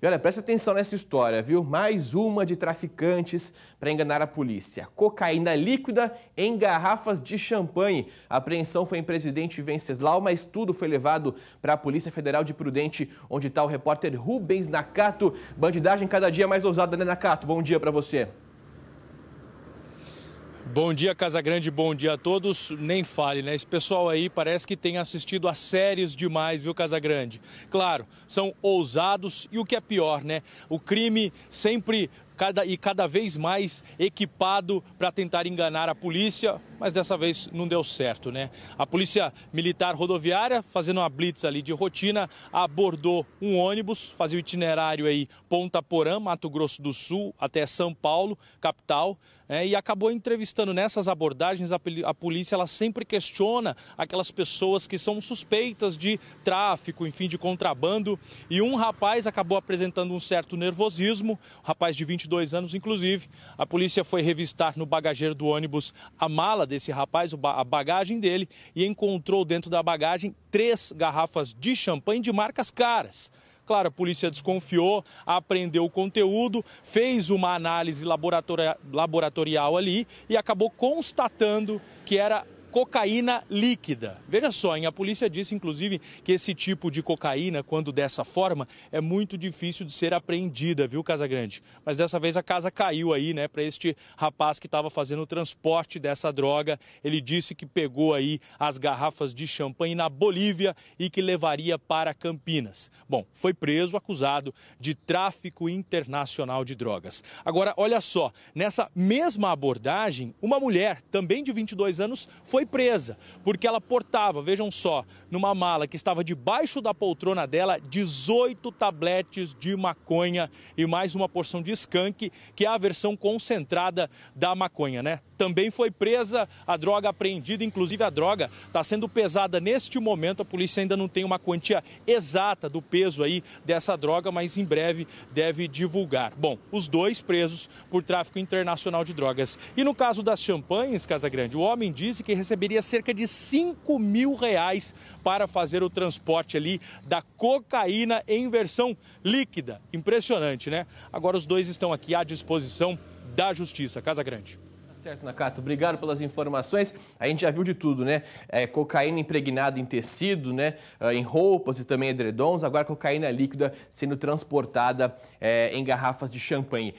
E olha, presta atenção nessa história, viu? Mais uma de traficantes para enganar a polícia. Cocaína líquida em garrafas de champanhe. A apreensão foi em Presidente Venceslau, mas tudo foi levado para a Polícia Federal de Prudente, onde está o repórter Rubens Nakato. Bandidagem cada dia mais ousada, né, Nakato? Bom dia para você. Bom dia, Casa Grande, bom dia a todos. Nem fale, né? Esse pessoal aí parece que tem assistido a séries demais, viu, Casa Grande? Claro, são ousados e o que é pior, né? O crime sempre cada, e cada vez mais equipado para tentar enganar a polícia, mas dessa vez não deu certo, né? A polícia militar rodoviária, fazendo uma blitz ali de rotina, abordou um ônibus, fazia o itinerário aí Ponta Porã, Mato Grosso do Sul, até São Paulo, capital, né? e acabou entrevistando nessas abordagens a, a polícia, ela sempre questiona aquelas pessoas que são suspeitas de tráfico, enfim, de contrabando, e um rapaz acabou apresentando um certo nervosismo, um rapaz de 22 22 anos, inclusive. A polícia foi revistar no bagageiro do ônibus a mala desse rapaz, a bagagem dele, e encontrou dentro da bagagem três garrafas de champanhe de marcas caras. Claro, a polícia desconfiou, apreendeu o conteúdo, fez uma análise laboratorial ali e acabou constatando que era cocaína líquida. Veja só, hein? a polícia disse inclusive que esse tipo de cocaína, quando dessa forma, é muito difícil de ser apreendida, viu, Casagrande? Mas dessa vez a casa caiu aí, né, para este rapaz que estava fazendo o transporte dessa droga. Ele disse que pegou aí as garrafas de champanhe na Bolívia e que levaria para Campinas. Bom, foi preso acusado de tráfico internacional de drogas. Agora, olha só, nessa mesma abordagem, uma mulher, também de 22 anos, foi presa, porque ela portava, vejam só, numa mala que estava debaixo da poltrona dela, 18 tabletes de maconha e mais uma porção de skunk, que é a versão concentrada da maconha, né? também foi presa a droga apreendida, inclusive a droga está sendo pesada neste momento. A polícia ainda não tem uma quantia exata do peso aí dessa droga, mas em breve deve divulgar. Bom, os dois presos por tráfico internacional de drogas. E no caso das champanhes, Casa Grande, o homem disse que receberia cerca de 5 mil reais para fazer o transporte ali da cocaína em versão líquida. Impressionante, né? Agora os dois estão aqui à disposição da Justiça. Casa Grande. Certo, Nakato. Obrigado pelas informações. A gente já viu de tudo, né? É, cocaína impregnada em tecido, né? É, em roupas e também edredons. Agora cocaína líquida sendo transportada é, em garrafas de champanhe.